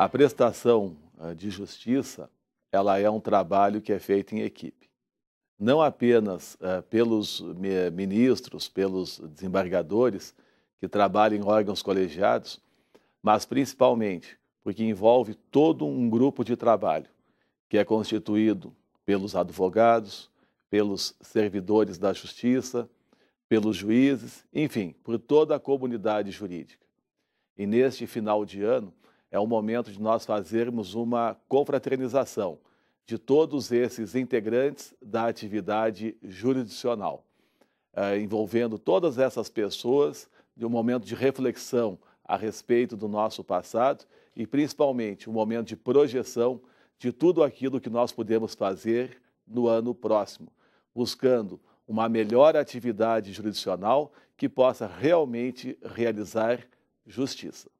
A prestação eh, de justiça, ela é um trabalho que é feito em equipe. Não apenas eh, pelos ministros, pelos desembargadores que trabalham em órgãos colegiados, mas principalmente porque envolve todo um grupo de trabalho que é constituído pelos advogados, pelos servidores da justiça, pelos juízes, enfim, por toda a comunidade jurídica. E neste final de ano, é o momento de nós fazermos uma confraternização de todos esses integrantes da atividade jurisdicional, eh, envolvendo todas essas pessoas de um momento de reflexão a respeito do nosso passado e, principalmente, um momento de projeção de tudo aquilo que nós podemos fazer no ano próximo, buscando uma melhor atividade jurisdicional que possa realmente realizar justiça.